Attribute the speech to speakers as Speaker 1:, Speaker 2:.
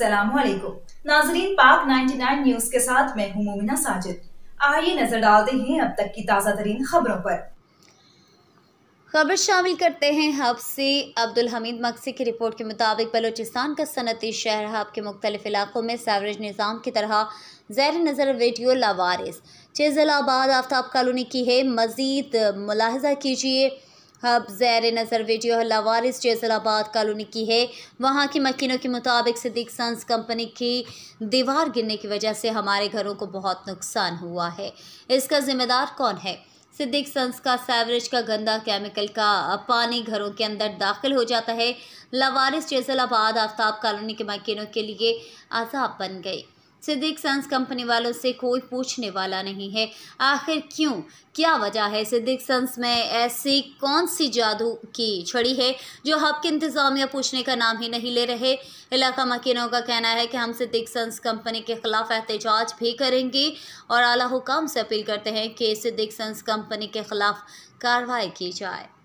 Speaker 1: सलामकुम नाजरीन पाक 99 न्यूज के साथ मैं हूं मोमिना साजिद आइए नजर डालते हैं अब तक की ताज़ा तरीन खबरों पर
Speaker 2: खबर शामिल करते हैं हब से अब्दुल हमीद मक्सी की रिपोर्ट के मुताबिक बलोचिस्तान का सनती शहर हब के मुख्तलिफ इलाकों में सैवरेज निज़ाम की तरह जैर नज़र वीडियो लावारिस चेजलाबाद आफ्ताब कॉलोनी की है मज़ीद मुलाहजा कीजिए हब जैर नज़र वीडियो लावारिस जैसलाबाद कॉलोनी की है वहाँ की मकीनों के मुताबिक सिद्दीक सन्स कंपनी की दीवार गिरने की वजह से हमारे घरों को बहुत नुकसान हुआ है इसका जिम्मेदार कौन है सिद्दीक सन्स का सैवरेज का गंदा केमिकल का पानी घरों के अंदर दाखिल हो जाता है लवारिस जैसलाबाद आफ्ताब कॉलोनी के मकीनों के लिए आजाब बन गई सिद्दीक सन्स कंपनी वालों से कोई पूछने वाला नहीं है आखिर क्यों क्या वजह है सिद्दीक सन्स में ऐसी कौन सी जादू की छड़ी है जो हब के इंतज़ामिया पूछने का नाम ही नहीं ले रहे इलाका मकीनों का कहना है कि हम सिद्दीक सन्स कंपनी के खिलाफ एहतजाज भी करेंगे और आला हुकाम से अपील करते हैं कि सिद्दीक सन्स कंपनी के खिलाफ कार्रवाई की जाए